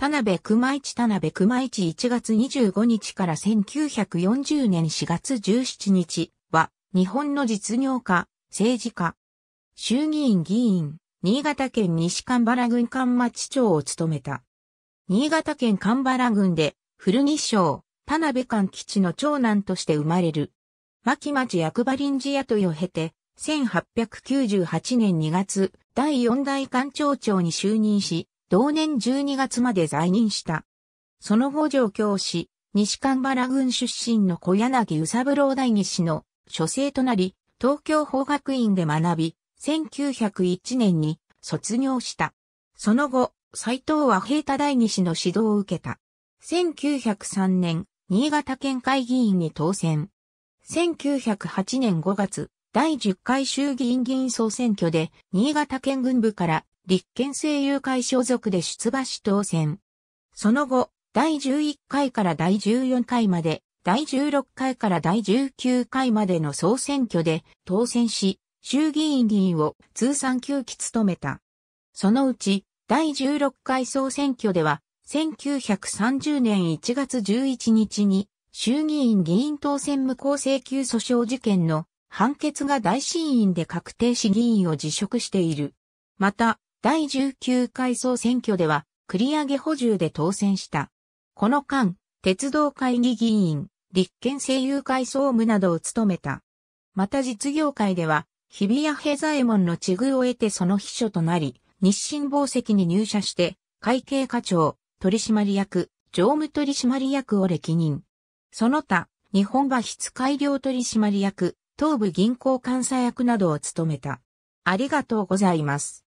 田辺熊市田辺熊市1月25日から1940年4月17日は日本の実業家、政治家、衆議院議員、新潟県西神原郡神町長を務めた。新潟県神原郡で古日省、田辺基吉の長男として生まれる。牧町役場臨時雇いを経て、1898年2月、第四代官庁長に就任し、同年12月まで在任した。その後上京し、西神原郡出身の小柳宇三郎大義氏の書生となり、東京法学院で学び、1901年に卒業した。その後、斎藤和平太大義氏の指導を受けた。1903年、新潟県会議員に当選。1908年5月、第10回衆議院議員総選挙で、新潟県軍部から立憲政友会所属で出馬し当選。その後、第11回から第14回まで、第16回から第19回までの総選挙で当選し、衆議院議員を通算9期務めた。そのうち、第16回総選挙では、1930年1月11日に、衆議院議員当選無効請求訴訟事件の判決が大審院で確定し議員を辞職している。また、第19回総選挙では繰上げ補充で当選した。この間、鉄道会議議員、立憲声優会総務などを務めた。また実業界では、日比谷平左衛門の地遇を得てその秘書となり、日清宝石に入社して、会計課長、取締役、常務取締役を歴任。その他、日本馬筆改良取締役、東部銀行監査役などを務めた。ありがとうございます。